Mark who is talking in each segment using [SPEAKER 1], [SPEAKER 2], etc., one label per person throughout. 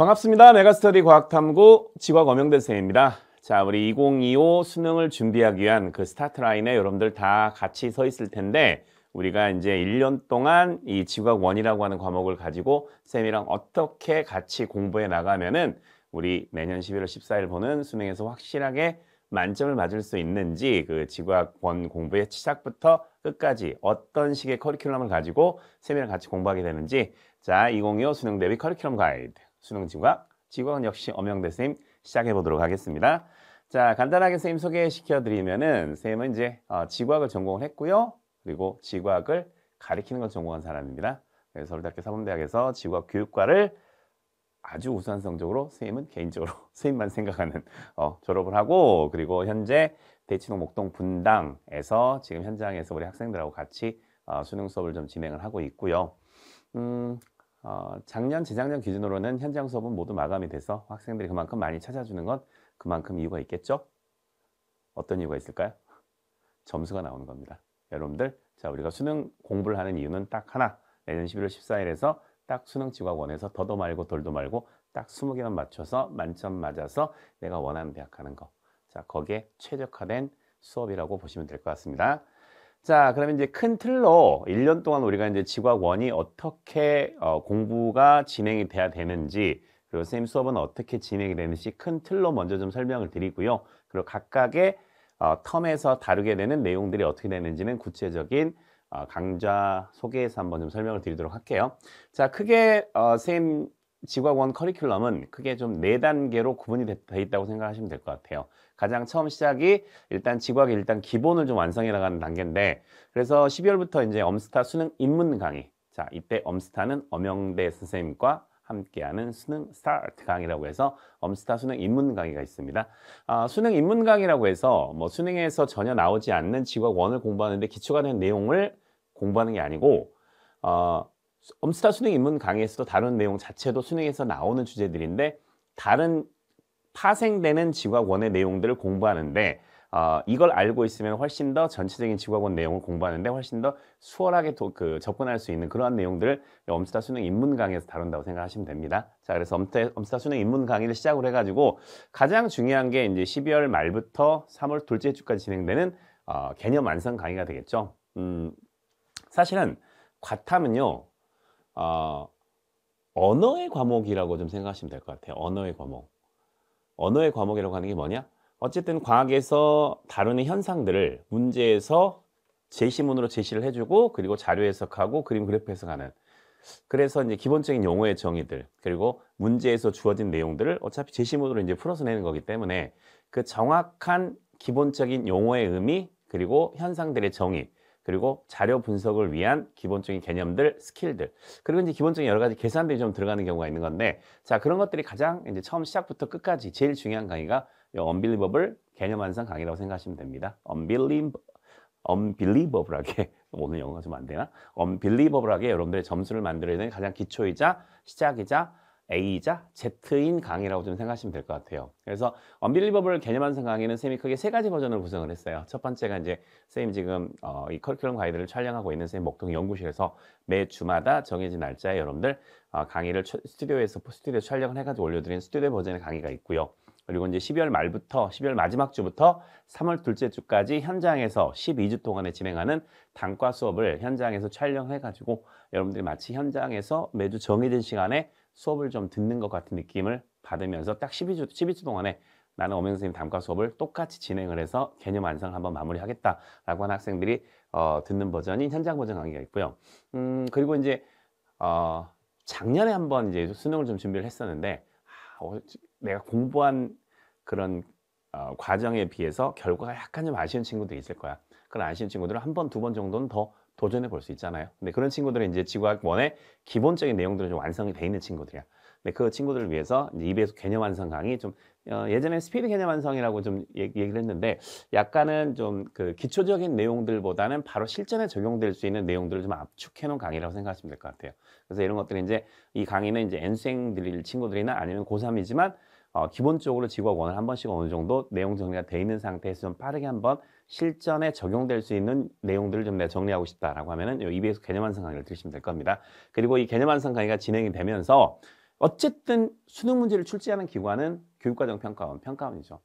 [SPEAKER 1] 반갑습니다. 메가스터디 과학탐구 지과검영대 생입니다 자, 우리 2025 수능을 준비하기 위한 그 스타트 라인에 여러분들 다 같이 서 있을 텐데 우리가 이제 1년 동안 이 지과학 원이라고 하는 과목을 가지고 쌤이랑 어떻게 같이 공부해 나가면은 우리 내년 11월 14일 보는 수능에서 확실하게 만점을 맞을 수 있는지 그 지과학 원 공부의 시작부터 끝까지 어떤 식의 커리큘럼을 가지고 쌤이랑 같이 공부하게 되는지 자, 2025 수능 대비 커리큘럼 가이드 수능 지각, 지각은 역시 엄영대 선생님 시작해 보도록 하겠습니다. 자, 간단하게 선생님 소개시켜 드리면은 선생님은 이제 어, 지과학을 전공을 했고요. 그리고 지과학을 가리키는 걸 전공한 사람입니다. 그래서 서울대학교 사범대학에서 지과학 교육과를 아주 우수한 성적으로 선생님은 개인적으로 선생님만 생각하는 어, 졸업을 하고 그리고 현재 대치동 목동 분당에서 지금 현장에서 우리 학생들하고 같이 어, 수능 수업을 좀 진행을 하고 있고요. 음, 어, 작년, 재작년 기준으로는 현장 수업은 모두 마감이 돼서 학생들이 그만큼 많이 찾아주는 건 그만큼 이유가 있겠죠? 어떤 이유가 있을까요? 점수가 나오는 겁니다. 여러분들, 자 우리가 수능 공부를 하는 이유는 딱 하나, 내년 11월 14일에서 딱 수능 지각원에서 더도 말고 덜도 말고 딱 20개만 맞춰서 만점 맞아서 내가 원하는 대학 가는 거. 자 거기에 최적화된 수업이라고 보시면 될 것 같습니다. 자, 그러면 이제 큰 틀로 1년 동안 우리가 이제 지과원이 어떻게 어, 공부가 진행이 돼야 되는지 그리고 선생님 수업은 어떻게 진행이 되는지 큰 틀로 먼저 좀 설명을 드리고요. 그리고 각각의 어, 텀에서 다루게 되는 내용들이 어떻게 되는지는 구체적인 어, 강좌 소개에서 한번 좀 설명을 드리도록 할게요. 자, 크게 어, 선생님 지과원 커리큘럼은 크게 좀 네 단계로 구분이 되, 돼 있다고 생각하시면 될 것 같아요. 가장 처음 시작이 일단 직구학의 일단 기본을 좀 완성해 나가는 단계인데 그래서 12월부터 이제 엄스타 수능 입문 강의 자 이때 엄스타는 엄영대 선생님과 함께하는 수능 스타트 강의라고 해서 엄스타 수능 입문 강의가 있습니다. 아, 수능 입문 강의라고 해서 뭐 수능에서 전혀 나오지 않는 직구학 원을 공부하는데 기초가 된 내용을 공부하는 게 아니고 어, 엄스타 수능 입문 강의에서도 다른 내용 자체도 수능에서 나오는 주제들인데 다른 파생되는 직구학원의 내용들을 공부하는데 어, 이걸 알고 있으면 훨씬 더 전체적인 직구학원 내용을 공부하는데 훨씬 더 수월하게 도, 그, 접근할 수 있는 그러한 내용들을 엄스타 수능 입문 강의에서 다룬다고 생각하시면 됩니다. 자, 그래서 엄스타, 엄스타 수능 입문 강의를 시작을 해가지고 가장 중요한 게 이제 12월 말부터 3월 둘째 주까지 진행되는 어, 개념 완성 강의가 되겠죠. 음, 사실은 과탐은요, 어, 언어의 과목이라고 좀 생각하시면 될 것 같아요. 언어의 과목. 언어의 과목이라고 하는 게 뭐냐? 어쨌든 과학에서 다루는 현상들을 문제에서 제시문으로 제시를 해주고 그리고 자료 해석하고 그림 그래프 해석하는 그래서 이제 기본적인 용어의 정의들 그리고 문제에서 주어진 내용들을 어차피 제시문으로 이제 풀어서 내는 거기 때문에 그 정확한 기본적인 용어의 의미 그리고 현상들의 정의 그리고 자료 분석을 위한 기본적인 개념들, 스킬들 그리고 이제 기본적인 여러 가지 계산들이 좀 들어가는 경우가 있는 건데 자 그런 것들이 가장 이제 처음 시작부터 끝까지 제일 중요한 강의가 이 Unbelievable 개념 완성 강의라고 생각하시면 됩니다. Unbelievable unbelievable하게 오늘 영어가 좀 안 되나? unbelievable하게 여러분들의 점수를 만들어야 되는 가장 기초이자 시작이자 A이자 Z인 강의라고 좀 생각하시면 될 것 같아요. 그래서 언빌리버블 개념완성 강의는 쌤이 크게 세 가지 버전으로 구성을 했어요. 첫 번째가 이제 쌤 지금 어, 이 커리큘럼 가이드를 촬영하고 있는 쌤 목동 연구실에서 매 주마다 정해진 날짜에 여러분들 어, 강의를 스튜디오에서 스튜디오 촬영을 해가지고 올려드린 스튜디오 버전의 강의가 있고요. 그리고 이제 12월 말부터 12월 마지막 주부터 3월 둘째 주까지 현장에서 12주 동안에 진행하는 단과 수업을 현장에서 촬영해 가지고 여러분들이 마치 현장에서 매주 정해진 시간에 수업을 좀 듣는 것 같은 느낌을 받으면서 딱 12주, 12주 동안에 나는 어명 선생님 단과 수업을 똑같이 진행을 해서 개념 완성을 한번 마무리하겠다라고 하는 학생들이 어, 듣는 버전이 현장 버전 강의가 있고요. 음, 그리고 이제 어, 작년에 한번 이제 수능을 좀 준비를 했었는데 아, 어, 내가 공부한 그런 어, 과정에 비해서 결과가 약간 좀 아쉬운 친구들이 있을 거야. 그런 아시는 친구들은 한 번, 두 번 정도는 더 도전해 볼 수 있잖아요. 근데 그런 친구들은 이제 지구학 원의 기본적인 내용들은 좀 완성이 돼 있는 친구들이야. 근데 그 친구들을 위해서 이제 2배수 개념 완성 강의 좀 어, 예전에 스피드 개념 완성이라고 좀 얘기, 를 했는데 약간은 좀 그 기초적인 내용들보다는 바로 실전에 적용될 수 있는 내용들을 좀 압축해 놓은 강의라고 생각하시면 될 것 같아요. 그래서 이런 것들이 이제 이 강의는 이제 n 수들일 친구들이나 아니면 고3이지만 어, 기본적으로 지구학 원을 한 번씩 어느 정도 내용 정리가 돼 있는 상태에서 좀 빠르게 한번 실전에 적용될 수 있는 내용들을 좀 내가 정리하고 싶다라고 하면은 이 e 에 s 개념 완성 강의를 들으시면 될 겁니다. 그리고 이 개념 완성 강의가 진행이 되면서 어쨌든 수능 문제를 출제하는 기관은 교육과정 평가원, 평가원이죠.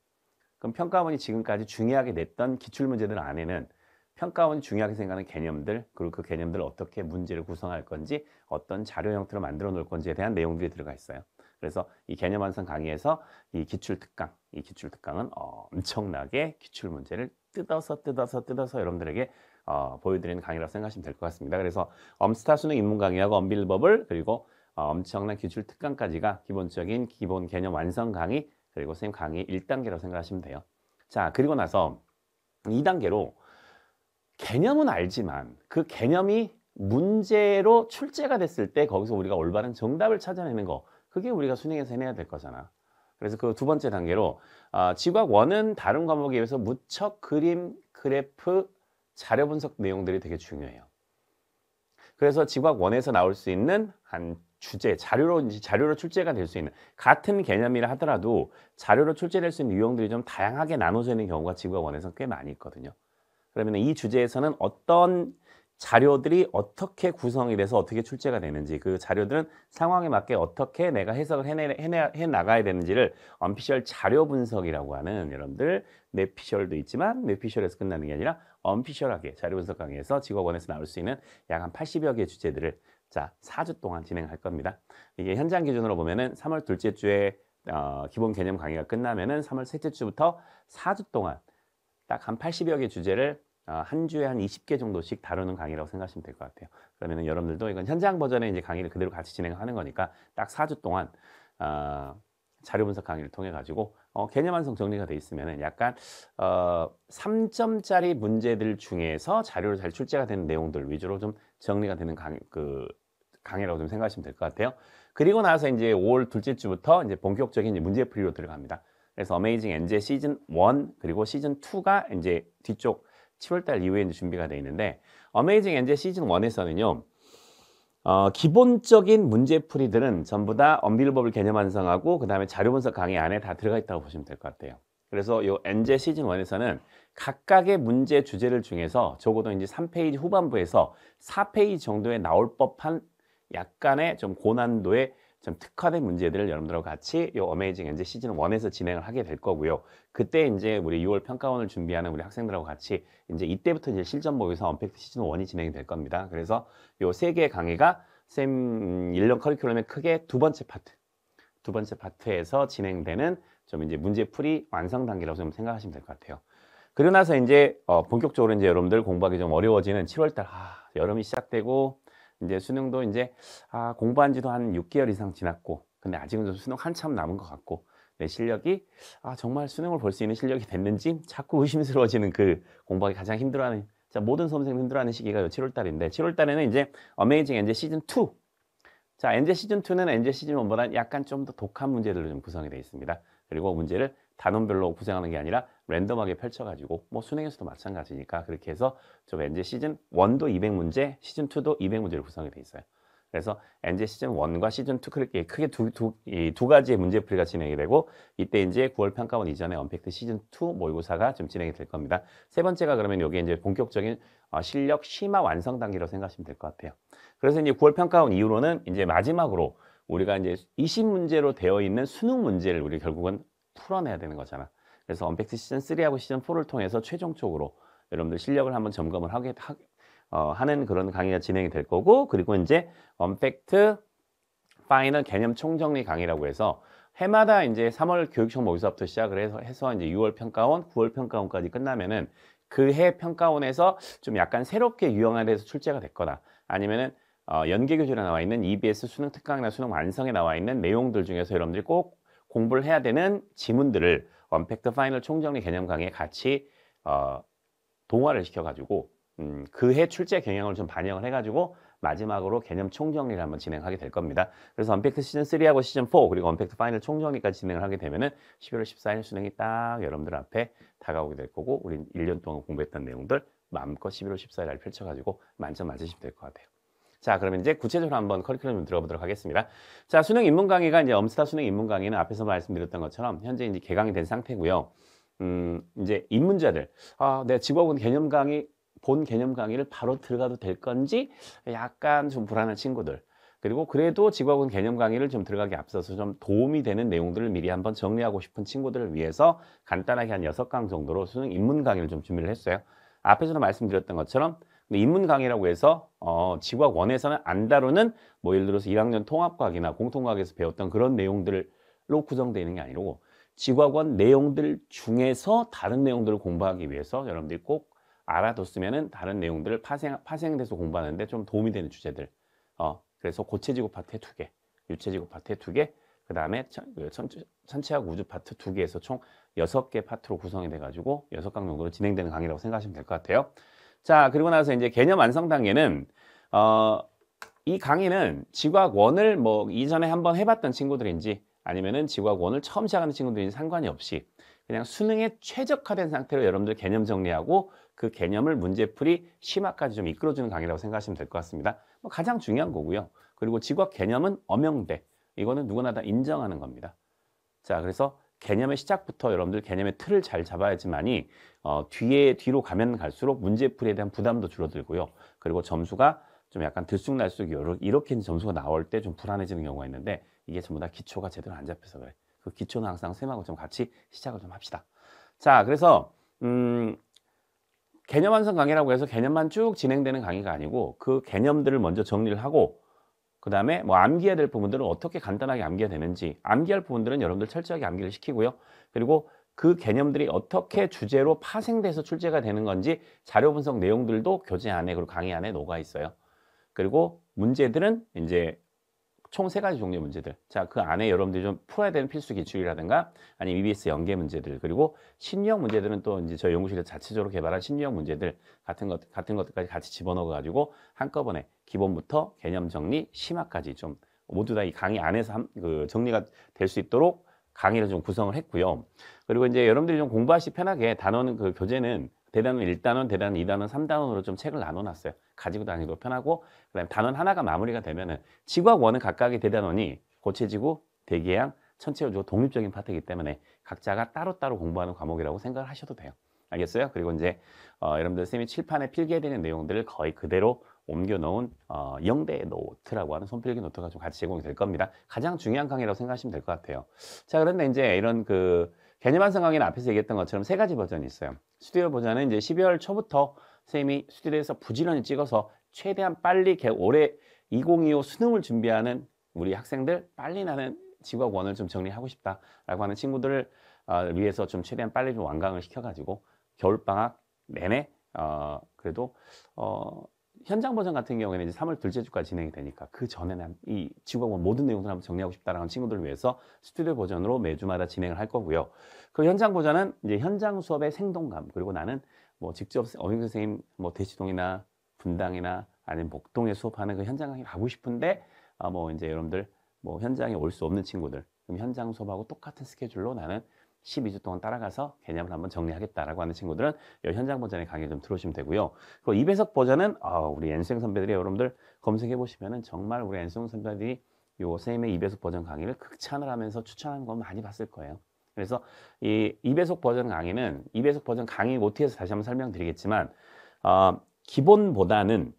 [SPEAKER 1] 그럼 평가원이 지금까지 중요하게 냈던 기출 문제들 안에는 평가원 이 중요하게 생각하는 개념들 그리고 그 개념들을 어떻게 문제를 구성할 건지 어떤 자료 형태로 만들어 놓을 건지에 대한 내용들이 들어가 있어요. 그래서 이 개념 완성 강의에서 이 기출 특강, 이 기출 특강은 엄청나게 기출 문제를 뜯어서 뜯어서 뜯어서 여러분들에게 어, 보여드리는 강의라고 생각하시면 될 것 같습니다. 그래서 엄스타 수능 입문 강의하고 엄빌법을 그리고 어, 엄청난 기출 특강까지가 기본적인 기본 개념 완성 강의 그리고 선생님 강의 1단계라고 생각하시면 돼요. 자 그리고 나서 2단계로 개념은 알지만 그 개념이 문제로 출제가 됐을 때 거기서 우리가 올바른 정답을 찾아내는 거 그게 우리가 수능에서 해내야 될 거잖아. 그래서 그 두 번째 단계로 아, 지각 원은 다른 과목에 비해서 무척 그림, 그래프, 자료 분석 내용들이 되게 중요해요. 그래서 지각 원에서 나올 수 있는 한 주제, 자료로 자료로 출제가 될 수 있는 같은 개념이라 하더라도 자료로 출제될 수 있는 유형들이 좀 다양하게 나눠져 있는 경우가 지각 원에서 꽤 많이 있거든요. 그러면 이 주제에서는 어떤 자료들이 어떻게 구성이 돼서 어떻게 출제가 되는지 그 자료들은 상황에 맞게 어떻게 내가 해석을 해내, 해내, 해나가야 되는지를 언피셜 자료 분석이라고 하는 여러분들 뇌피셜도 있지만 뇌피셜에서 끝나는 게 아니라 언피셜하게 자료 분석 강의에서 직업원에서 나올 수 있는 약 한 80여 개의 주제들을 자 4주 동안 진행할 겁니다. 이게 현장 기준으로 보면은 3월 둘째 주에 어, 기본 개념 강의가 끝나면은 3월 셋째 주부터 4주 동안 딱 한 80여 개 주제를 어, 한 주에 한 20개 정도씩 다루는 강의라고 생각하시면 될 것 같아요. 그러면 여러분들도 이건 현장 버전의 이제 강의를 그대로 같이 진행하는 거니까 딱 4주 동안 어, 자료 분석 강의를 통해 가지고 어, 개념 완성 정리가 돼 있으면 약간 어, 3점짜리 문제들 중에서 자료를잘 출제가 되는 내용들 위주로 좀 정리가 되는 강의, 그 강의라고 좀 생각하시면 될 것 같아요. 그리고 나서 이제 5월 둘째 주부터 이제 본격적인 이제 문제 풀이로 들어갑니다. 그래서 어메이징 엔젤 시즌 1 그리고 시즌 2가 이제 뒤쪽 7월달 이후에 이제 준비가 돼 있는데 어메이징 엔젤 시즌 1에서는요. 어, 기본적인 문제풀이들은 전부 다 언빌버블 개념 완성하고 그 다음에 자료 분석 강의 안에 다 들어가 있다고 보시면 될 것 같아요. 그래서 요 엔젤 시즌 1에서는 각각의 문제 주제를 중에서 적어도 이제 3페이지 후반부에서 4페이지 정도에 나올 법한 약간의 좀 고난도의 좀 특화된 문제들을 여러분들과 같이 이 어메이징 엔지 시즌 1에서 진행을 하게 될 거고요. 그때 이제 우리 6월 평가원을 준비하는 우리 학생들하고 같이 이제 이때부터 이제 실전 모의사 언팩트 시즌 1이 진행이 될 겁니다. 그래서 이 세 개의 강의가 쌤 1년 커리큘럼의 크게 두 번째 파트 두 번째 파트에서 진행되는 좀 이제 문제풀이 완성 단계라고 좀 생각하시면 될 것 같아요. 그리고 나서 이제 어 본격적으로 이제 여러분들 공부하기 좀 어려워지는 7월달 아, 여름이 시작되고 이제 수능도 이제 아, 공부한 지도 한 6개월 이상 지났고 근데 아직은 좀 수능 한참 남은 것 같고 내 네, 실력이 아 정말 수능을 볼 수 있는 실력이 됐는지 자꾸 의심스러워지는 그 공부하기 가장 힘들어하는 자 모든 수험생 힘들어하는 시기가 요 7월 달인데 7월 달에는 이제 어메이징 엔젤 시즌 2 자, 엔젤 시즌 2는 엔젤 시즌 1보다 약간 좀 더 독한 문제들로 좀 구성이 되어 있습니다. 그리고 문제를 단원별로 구성하는 게 아니라 랜덤하게 펼쳐가지고 뭐 수능에서도 마찬가지니까 그렇게 해서 저 n 제 시즌 1도 200문제, 시즌 2도 200문제로 구성이 돼 있어요. 그래서 n 제 시즌 1과 시즌 2 크게, 크게 두, 두, 이 두 가지의 문제풀이가 진행이 되고 이때 이제 9월 평가원 이전에 언팩트 시즌 2 모의고사가 좀 진행이 될 겁니다. 세 번째가 그러면 여기 이제 본격적인 어, 실력 심화 완성 단계로 생각하시면 될 것 같아요. 그래서 이제 9월 평가원 이후로는 이제 마지막으로 우리가 이제 20문제로 되어 있는 수능 문제를 우리 결국은 풀어내야 되는 거잖아. 그래서 언팩트 시즌 3하고 시즌 4를 통해서 최종적으로 여러분들 실력을 한번 점검을 하게 하, 어, 하는 그런 강의가 진행이 될 거고 그리고 이제 언팩트 파이널 개념 총정리 강의라고 해서 해마다 이제 3월 교육 정보기사부터 시작을 해서, 해서 이제 6월 평가원, 9월 평가원까지 끝나면은 그 해 평가원에서 좀 약간 새롭게 유형화에 서 출제가 됐거나 아니면은 어, 연계교재로 나와 있는 EBS 수능 특강이나 수능 완성에 나와 있는 내용들 중에서 여러분들이 꼭 공부를 해야 되는 지문들을 언팩트 파이널 총정리 개념 강의에 같이 어, 동화를 시켜가지고 음, 그 해 출제 경향을 좀 반영을 해가지고 마지막으로 개념 총정리를 한번 진행하게 될 겁니다. 그래서 언팩트 시즌 3하고 시즌 4 그리고 언팩트 파이널 총정리까지 진행을 하게 되면은 11월 14일 수능이 딱 여러분들 앞에 다가오게 될 거고 우린 1년 동안 공부했던 내용들 마음껏 11월 14일 날 펼쳐가지고 만점 맞으시면 될 것 같아요. 자, 그러면 이제 구체적으로 한번 커리큘럼 들어보도록 하겠습니다. 자, 수능 입문 강의가 이제 엄스타 수능 입문 강의는 앞에서 말씀드렸던 것처럼 현재 이제 개강이 된 상태고요. 음, 이제 입문자들, 아, 내가 직업은 개념 강의, 본 개념 강의를 바로 들어가도 될 건지 약간 좀 불안한 친구들, 그리고 그래도 직업은 개념 강의를 좀 들어가기 앞서서 좀 도움이 되는 내용들을 미리 한번 정리하고 싶은 친구들을 위해서 간단하게 한 여섯 강 정도로 수능 입문 강의를 좀 준비를 했어요. 앞에서도 말씀드렸던 것처럼 인문 강의라고 해서 어, 지구학 원에서는 안 다루는 뭐 예를 들어서 1학년 통합과학이나 공통과학에서 배웠던 그런 내용들로 구성되 있는 게 아니고 지구학원 내용들 중에서 다른 내용들을 공부하기 위해서 여러분들이 꼭 알아뒀으면은 다른 내용들을 파생, 파생돼서 공부하는데 좀 도움이 되는 주제들. 어, 그래서 고체지구 파트 두 개, 유체지구 파트 두 개, 그 다음에 천체학 우주 파트 두 개에서 총 여섯 개 파트로 구성이 돼가지고 여섯 강 정도로 진행되는 강의라고 생각하시면 될 것 같아요. 자, 그리고 나서 이제 개념 완성 단계는 어, 이 강의는 지과학원을 뭐 이전에 한번 해봤던 친구들인지 아니면은 지과학원을 처음 시작하는 친구들인지 상관이 없이 그냥 수능에 최적화된 상태로 여러분들 개념 정리하고 그 개념을 문제풀이 심화까지 좀 이끌어주는 강의라고 생각하시면 될 것 같습니다. 뭐 가장 중요한 거고요. 그리고 지과학 개념은 엄명대 이거는 누구나 다 인정하는 겁니다. 자, 그래서 개념의 시작부터 여러분들 개념의 틀을 잘 잡아야지만이 어, 뒤에 뒤로 가면 갈수록 문제풀이에 대한 부담도 줄어들고요. 그리고 점수가 좀 약간 들쑥날쑥 이렇게 점수가 나올 때 좀 불안해지는 경우가 있는데 이게 전부 다 기초가 제대로 안 잡혀서 그래. 그 기초는 항상 쌤하고 좀 같이 시작을 좀 합시다. 자, 그래서 음, 개념 완성 강의라고 해서 개념만 쭉 진행되는 강의가 아니고 그 개념들을 먼저 정리를 하고 그 다음에 뭐 암기해야 될 부분들은 어떻게 간단하게 암기해야 되는지 암기할 부분들은 여러분들 철저하게 암기를 시키고요. 그리고 그 개념들이 어떻게 주제로 파생돼서 출제가 되는 건지 자료 분석 내용들도 교재 안에 그리고 강의 안에 녹아 있어요. 그리고 문제들은 이제 총세 가지 종류의 문제들. 자, 그 안에 여러분들이 좀 풀어야 되는 필수 기출이라든가 아니면 EBS 연계 문제들 그리고 심리학 문제들은 또 이제 저희 연구실에서 자체적으로 개발한 심리학 문제들 같은 것 같은 것들까지 같이 집어넣어 가지고 한꺼번에 기본부터 개념 정리, 심화까지 좀 모두 다 이 강의 안에서 함, 그 정리가 될 수 있도록 강의를 좀 구성을 했고요. 그리고 이제 여러분들이 좀 공부하시 편하게 단원 그 교재는 대단원 1단원, 대단원 2단원, 3단원으로 좀 책을 나눠놨어요. 가지고 다니기도 편하고 그다음 단원 하나가 마무리가 되면은 지구학 원은 각각의 대단원이 고체지구, 대기양, 천체우주 독립적인 파트이기 때문에 각자가 따로따로 공부하는 과목이라고 생각을 하셔도 돼요. 알겠어요? 그리고 이제 어, 여러분들 쌤이 칠판에 필기해야되는 내용들을 거의 그대로 옮겨놓은 어, 영대 노트라고 하는 손필기 노트가 좀 같이 제공이 될 겁니다. 가장 중요한 강의라고 생각하시면 될 것 같아요. 자, 그런데 이제 이런 그 개념한 성강에는 앞에서 얘기했던 것처럼 세 가지 버전이 있어요. 스튜디오 버전은 이제 12월 초부터 쌤이 스튜디오에서 부지런히 찍어서 최대한 빨리 올해 2025 수능을 준비하는 우리 학생들 빨리 나는 직업 원을 좀 정리하고 싶다라고 하는 친구들을 어, 위해서 좀 최대한 빨리 좀 완강을 시켜가지고 겨울방학 내내 어, 그래도 어, 현장 버전 같은 경우에는 이제 3월 둘째 주까지 진행이 되니까 그 전에는 이직업학원 모든 내용들을 한번 정리하고 싶다라는 친구들을 위해서 스튜디오 버전으로 매주마다 진행을 할 거고요. 그 현장 버전은 이제 현장 수업의 생동감 그리고 나는 뭐 직접 어린 선생님 뭐 대치동이나 분당이나 아니면 목동에 수업하는 그 현장에 가고 싶은데 아 뭐 이제 여러분들 뭐 현장에 올 수 없는 친구들 그럼 현장 수업하고 똑같은 스케줄로 나는 12주 동안 따라가서 개념을 한번 정리하겠다라고 하는 친구들은 이 현장 버전의 강의 를좀 들어오시면 되고요. 그리고 이배속 버전은 어, 우리 엔수영 선배들이 여러분들 검색해 보시면 정말 우리 엔수영 선배들이 요 선생님의 2배속 버전 강의를 극찬을 하면서 추천하는 거 많이 봤을 거예요. 그래서 이이배속 버전 강의는 이배속 버전 강의 모티에서 그 다시 한번 설명드리겠지만 어, 기본보다는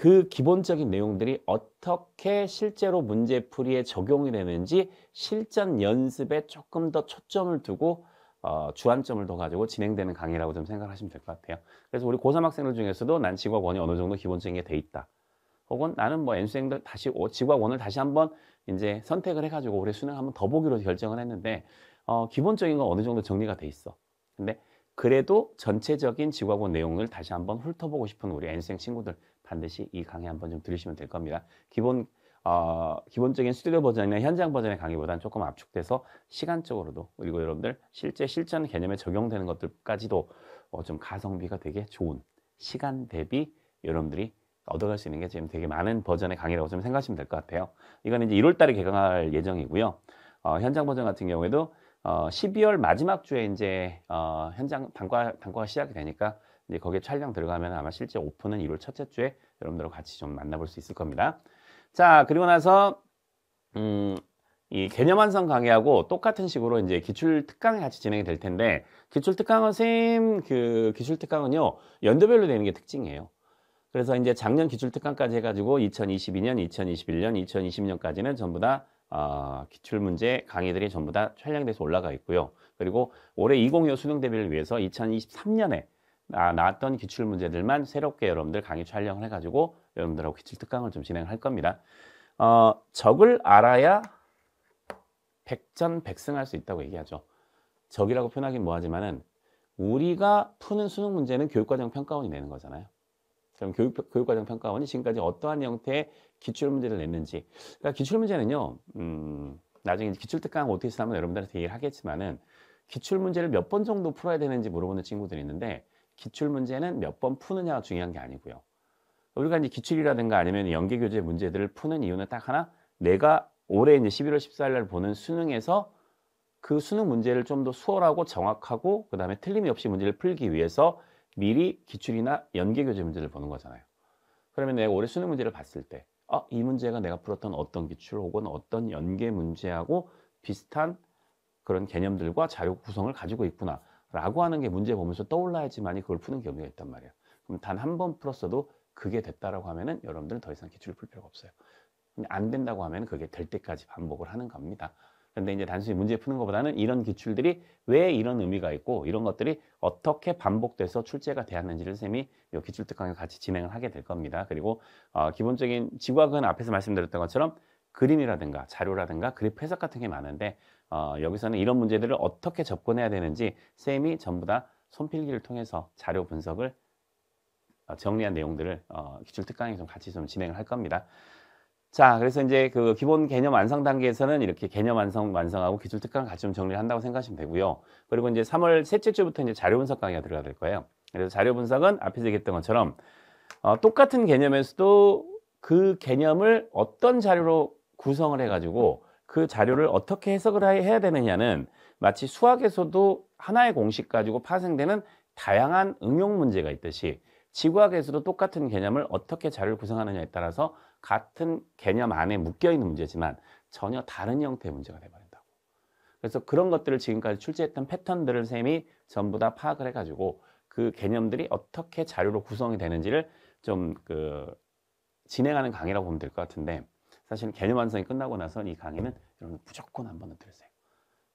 [SPEAKER 1] 그 기본적인 내용들이 어떻게 실제로 문제풀이에 적용이 되는지 실전 연습에 조금 더 초점을 두고 어, 주안점을 더 가지고 진행되는 강의라고 좀 생각하시면 될 것 같아요. 그래서 우리 고3 학생들 중에서도 난 지과원이 어느 정도 기본적인 게 돼 있다. 혹은 나는 뭐 n 수생들 다시 지과원을 다시 한번 이제 선택을 해가지고 올해 수능 한번 더 보기로 결정을 했는데 어, 기본적인 건 어느 정도 정리가 돼 있어. 근데 그래도 전체적인 지구학원 내용을 다시 한번 훑어보고 싶은 우리 N생 친구들 반드시 이 강의 한번 좀 들으시면 될 겁니다. 기본 어, 기본적인 스튜디오 버전이나 현장 버전의 강의보다는 조금 압축돼서 시간적으로도 그리고 여러분들 실제 실전 개념에 적용되는 것들까지도 어, 좀 가성비가 되게 좋은 시간 대비 여러분들이 얻어갈 수 있는 게 지금 되게 많은 버전의 강의라고 좀 생각하시면 될 것 같아요. 이건 이제 1월 달에 개강할 예정이고요. 어, 현장 버전 같은 경우에도 어, 12월 마지막 주에 이제 어, 현장 단과 단과 시작이 되니까 이제 거기에 촬영 들어가면 아마 실제 오픈은 1월 첫째 주에 여러분들과 같이 좀 만나볼 수 있을 겁니다. 자 그리고 나서 음, 이 개념 완성 강의하고 똑같은 식으로 이제 기출 특강이 같이 진행이 될 텐데 기출 특강은 쌤그 기출 특강은요 연도별로 되는 게 특징이에요. 그래서 이제 작년 기출 특강까지 해가지고 2022년, 2021년, 2020년까지는 전부 다 어, 아, 기출문제 강의들이 전부 다 촬영돼서 올라가 있고요. 그리고 올해 2025 수능 대비를 위해서 2023년에 아, 나왔던 기출문제들만 새롭게 여러분들 강의 촬영을 해가지고 여러분들하고 기출 특강을 좀 진행할 겁니다. 어, 적을 알아야 백전백승할 수 있다고 얘기하죠. 적이라고 표현하긴 뭐하지만은 우리가 푸는 수능 문제는 교육과정 평가원이 내는 거잖아요. 그럼 교육, 교육과정 평가원이 지금까지 어떠한 형태의 기출문제를 냈는지. 그러니까 기출문제는요, 음, 나중에 기출특강 어떻게 쓰냐면 여러분들한테 얘기를 하겠지만은 기출문제를 몇 번 정도 풀어야 되는지 물어보는 친구들이 있는데 기출문제는 몇 번 푸느냐가 중요한 게 아니고요. 우리가 이제 기출이라든가 아니면 연계교재 문제들을 푸는 이유는 딱 하나, 내가 올해 이제 11월 14일 날 보는 수능에서 그 수능 문제를 좀 더 수월하고 정확하고 그 다음에 틀림이 없이 문제를 풀기 위해서 미리 기출이나 연계교재 문제를 보는 거잖아요. 그러면 내가 올해 수능 문제를 봤을 때 어, 이 문제가 내가 풀었던 어떤 기출 혹은 어떤 연계 문제하고 비슷한 그런 개념들과 자료 구성을 가지고 있구나 라고 하는 게 문제 보면서 떠올라야지만이 그걸 푸는 경의가 있단 말이에요. 그럼 단 한 번 풀었어도 그게 됐다라고 하면은 여러분들은 더 이상 기출을 풀 필요가 없어요. 안 된다고 하면 그게 될 때까지 반복을 하는 겁니다. 근데 이제 단순히 문제 푸는 것보다는 이런 기출들이 왜 이런 의미가 있고 이런 것들이 어떻게 반복돼서 출제가 되었는지를 쌤이 이 기출 특강에 같이 진행을 하게 될 겁니다. 그리고 어, 기본적인 지구학은 앞에서 말씀드렸던 것처럼 그림이라든가 자료라든가 그래프 해석 같은 게 많은데 어, 여기서는 이런 문제들을 어떻게 접근해야 되는지 쌤이 전부 다 손필기를 통해서 자료 분석을 어, 정리한 내용들을 어, 기출 특강에 좀 같이 좀 진행을 할 겁니다. 자, 그래서 이제 그 기본 개념 완성 단계에서는 이렇게 개념 완성, 완성하고 기술 특강 같이 좀 정리를 한다고 생각하시면 되고요. 그리고 이제 3월 셋째 주부터 이제 자료 분석 강의가 들어가야 될 거예요. 그래서 자료 분석은 앞에서 얘기했던 것처럼 어, 똑같은 개념에서도 그 개념을 어떤 자료로 구성을 해가지고 그 자료를 어떻게 해석을 해야 되느냐는 마치 수학에서도 하나의 공식 가지고 파생되는 다양한 응용 문제가 있듯이 지구학에서도 똑같은 개념을 어떻게 자료를 구성하느냐에 따라서 같은 개념 안에 묶여 있는 문제지만 전혀 다른 형태의 문제가 돼버린다고. 그래서 그런 것들을 지금까지 출제했던 패턴들을 쌤이 전부 다 파악을 해가지고 그 개념들이 어떻게 자료로 구성이 되는지를 좀 그 진행하는 강의라고 보면 될 것 같은데 사실 개념 완성이 끝나고 나서 이 강의는 여러분 무조건 한 번은 들으세요.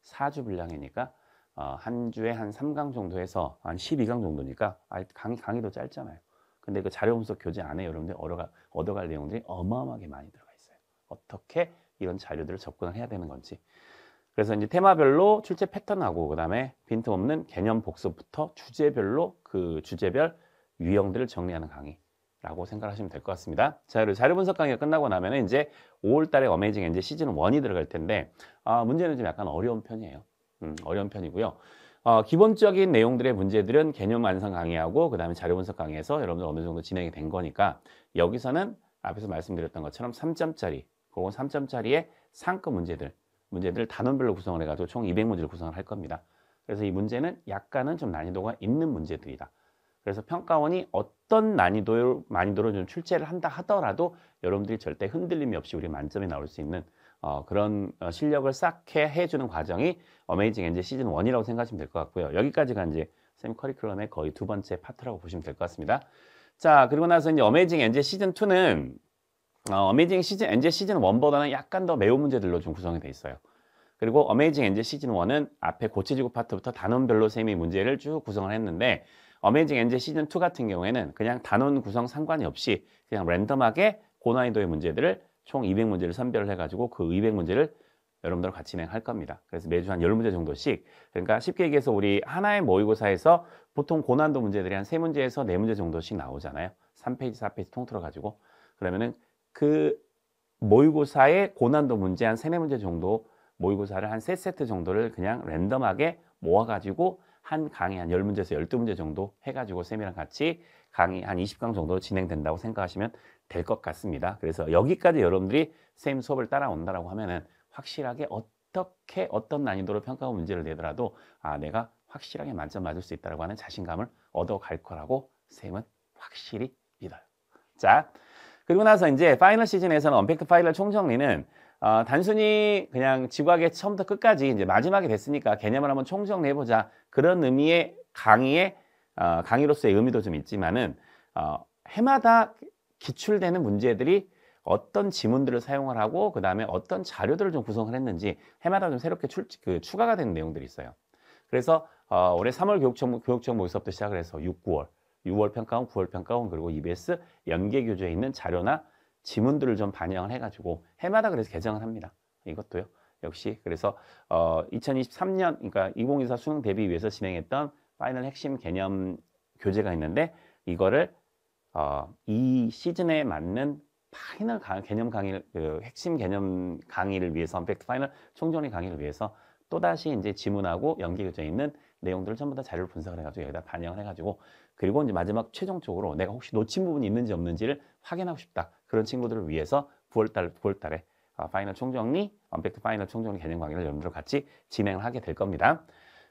[SPEAKER 1] 4주 분량이니까 어, 한 주에 한 3강 정도 해서 한 12강 정도니까 아, 강 강의도 짧잖아요. 근데 그 자료 분석 교재 안에 여러분들 얻어갈, 얻어갈 내용들이 어마어마하게 많이 들어가 있어요. 어떻게 이런 자료들을 접근을 해야 되는 건지. 그래서 이제 테마별로 출제 패턴하고 그다음에 빈틈없는 개념 복습부터 주제별로 그 주제별 유형들을 정리하는 강의라고 생각하시면 될 것 같습니다. 자, 그리고 자료 분석 강의가 끝나고 나면 이제 5월 달에 어메이징 이제 시즌 1이 들어갈 텐데 아, 문제는 좀 약간 어려운 편이에요. 음, 어려운 편이고요. 어, 기본적인 내용들의 문제들은 개념 완성 강의하고 그 다음에 자료 분석 강의에서 여러분들 어느 정도 진행이 된 거니까 여기서는 앞에서 말씀드렸던 것처럼 3점짜리 혹은 3점짜리의 상급 문제들 문제들을 단원별로 구성을 해가지고 총 200문제를 구성을 할 겁니다. 그래서 이 문제는 약간은 좀 난이도가 있는 문제들이다. 그래서 평가원이 어떤 난이도로, 난이도로 좀 출제를 한다 하더라도 여러분들이 절대 흔들림이 없이 우리 만점에 나올 수 있는 어, 그런 어, 실력을 쌓게 해주는 과정이 어메이징 엔젤 시즌 1이라고 생각하시면 될 것 같고요. 여기까지가 이제 세미 커리큘럼의 거의 두 번째 파트라고 보시면 될 것 같습니다. 자, 그리고 나서 이제 어메이징 엔젤 시즌 2는 어, 메이징 시즌 엔젤 시즌 1보다는 약간 더 매우 문제들로 좀 구성이 돼 있어요. 그리고 어메이징 엔젤 시즌 1은 앞에 고체지구 파트부터 단원별로 세미 문제를 쭉 구성을 했는데 어메이징 엔젤 시즌 2 같은 경우에는 그냥 단원 구성 상관이 없이 그냥 랜덤하게 고난이도의 문제들을 총 200문제를 선별을 해가지고 그 200문제를 여러분들 같이 진행할 겁니다. 그래서 매주 한 10문제 정도씩. 그러니까 쉽게 얘기해서 우리 하나의 모의고사에서 보통 고난도 문제들이 한 3문제에서 4문제 정도씩 나오잖아요. 3페이지, 4페이지 통틀어 가지고. 그러면은 그 모의고사의 고난도 문제 한 3, 4문제 정도 모의고사를 한 3세트 정도를 그냥 랜덤하게 모아가지고 한 강의 한 10문제에서 12문제 정도 해가지고 쌤이랑 같이 강의 한 20강 정도 진행된다고 생각하시면 될것 같습니다. 그래서 여기까지 여러분들이 선 수업을 따라온다라고 하면은 확실하게 어떻게 어떤 난이도로 평가 문제를 내더라도 아 내가 확실하게 만점 맞을 수 있다라고 하는 자신감을 얻어갈 거라고 쌤은 확실히 믿어요. 자, 그리고 나서 이제 파이널 시즌에서는 언팩트 파일널 총정리는 어, 단순히 그냥 지구학의 처음부터 끝까지 이제 마지막이 됐으니까 개념을 한번 총정리해보자 그런 의미의 강의의 어, 강의로서의 의미도 좀 있지만은 어, 해마다 기출되는 문제들이 어떤 지문들을 사용을 하고 그 다음에 어떤 자료들을 좀 구성을 했는지 해마다 좀 새롭게 출, 그 추가가 되는 내용들이 있어요. 그래서 어, 올해 3월 교육청, 교육청 모의수업도 시작을 해서 6, 9월, 6월 평가원, 9월 평가원 그리고 EBS 연계 교재에 있는 자료나 지문들을 좀 반영을 해가지고 해마다 그래서 개정을 합니다. 이것도요. 역시 그래서 어, 2023년 그러니까 2024 수능 대비 위해서 진행했던 파이널 핵심 개념 교재가 있는데 이거를 어, 이 시즌에 맞는 파이널 강, 개념 강의 를그 핵심 개념 강의를 위해서 언팩트 파이널 총정리 강의를 위해서 또다시 이제 지문하고 연계되어 있는 내용들을 전부 다 자료를 분석을 해가지고 여기다 반영을 해가지고 그리고 이제 마지막 최종적으로 내가 혹시 놓친 부분이 있는지 없는지를 확인하고 싶다 그런 친구들을 위해서 9월달 9월달에 어, 파이널 총정리 언팩트 파이널 총정리 개념 강의를 여러분들 같이 진행을 하게 될 겁니다.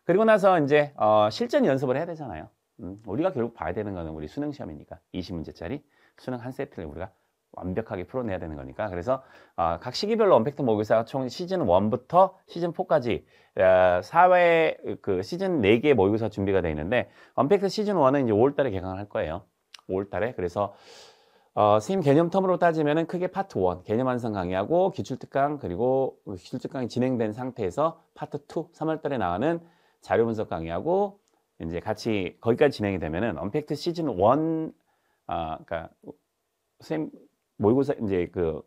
[SPEAKER 1] 그리고 나서 이제 어, 실전 연습을 해야 되잖아요. 음, 우리가 결국 봐야 되는 거는 우리 수능 시험이니까 20문제짜리 수능 한 세트를 우리가 완벽하게 풀어내야 되는 거니까 그래서 어, 각 시기별로 언팩트 모의고사가 총 시즌 1부터 시즌 4까지 어, 아, 사회 그 시즌 4개의 모의고사 준비가 되어 있는데 언팩트 시즌 1은 이제 5월 달에 개강할 거예요. 5월 달에 그래서 어, 선생님 개념 텀으로 따지면은 크게 파트 1 개념 완성 강의하고 기출 특강 그리고 기출 특강이 진행된 상태에서 파트 2 3월 달에 나가는 자료 분석 강의하고 이제 같이 거기까지 진행이 되면은 언팩트 시즌 1 아, 그러니까 쌤 모의고사 이제 그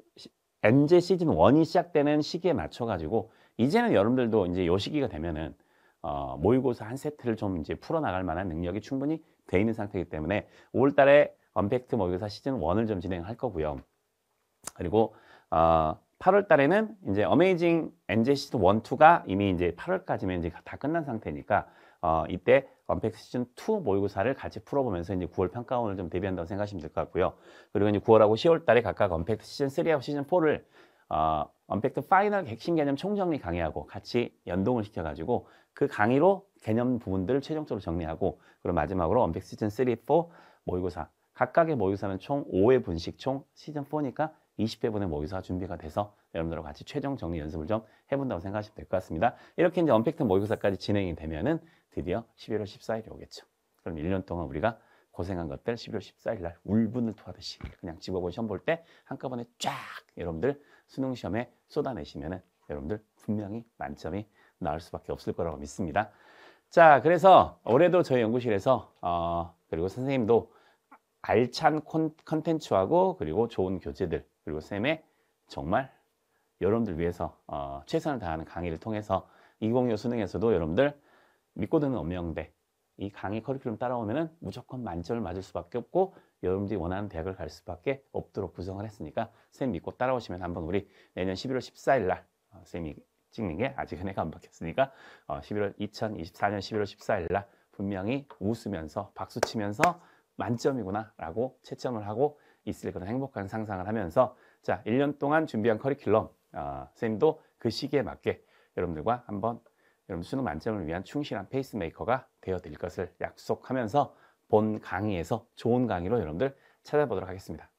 [SPEAKER 1] 엔제 시즌 1이 시작되는 시기에 맞춰 가지고 이제는 여러분들도 이제 요 시기가 되면은 어, 모의고사 한 세트를 좀 이제 풀어 나갈 만한 능력이 충분히 돼 있는 상태이기 때문에 5월 달에 언팩트 모의고사 시즌 1을좀 진행할 거고요. 그리고 어, 8월 달에는 이제 어메이징 엔제 시즌 1 2가 이미 이제 8월까지면 이제 다 끝난 상태니까 어, 이때 완팩 시즌 2 모의고사를 같이 풀어보면서 이제 9월 평가원을 좀 대비한다고 생각하시면 될 것 같고요. 그리고 이제 9월하고 10월 달에 각각 언팩 시즌 3하고 시즌 4를 어, 언팩트 파이널 핵심 개념 총정리 강의하고 같이 연동을 시켜가지고 그 강의로 개념 부분들을 최종적으로 정리하고 그리고 마지막으로 언팩트 시즌 3, 4 모의고사 각각의 모의고사는 총 5회 분식총 시즌 4니까 20대 분의 모의수가 준비가 돼서 여러분들과 같이 최종 정리 연습을 좀 해본다고 생각하시면 될 것 같습니다. 이렇게 이제 언팩트 모의고사까지 진행이 되면은 드디어 11월 14일이 오겠죠. 그럼 1년 동안 우리가 고생한 것들 11월 14일 날 울분을 토하듯이 그냥 집어본 시험 볼 때 한꺼번에 쫙 여러분들 수능 시험에 쏟아내시면은 여러분들 분명히 만점이 나올 수밖에 없을 거라고 믿습니다. 자, 그래서 올해도 저희 연구실에서 어, 그리고 선생님도 알찬 콘, 컨텐츠하고 그리고 좋은 교재들 그리고 쌤의 정말 여러분들 위해서 어, 최선을 다하는 강의를 통해서 2 0 2 5 수능에서도 여러분들 믿고 듣는 엄명대 이 강의 커리큘럼 따라오면 무조건 만점을 맞을 수밖에 없고 여러분들이 원하는 대학을 갈 수밖에 없도록 구성을 했으니까 쌤 믿고 따라오시면 한번 우리 내년 11월 14일 날 어, 쌤이 찍는 게 아직 은혜가 안 바뀌었으니까 어, 11월 2024년 11월 14일 날 분명히 웃으면서 박수 치면서 만점이구나라고 채점을 하고 있을 그런 행복한 상상을 하면서 자, 1년 동안 준비한 커리큘럼 어, 선생님도 그 시기에 맞게 여러분들과 한번 여러분 수능 만점을 위한 충실한 페이스메이커가 되어드릴 것을 약속하면서 본 강의에서 좋은 강의로 여러분들 찾아보도록 하겠습니다.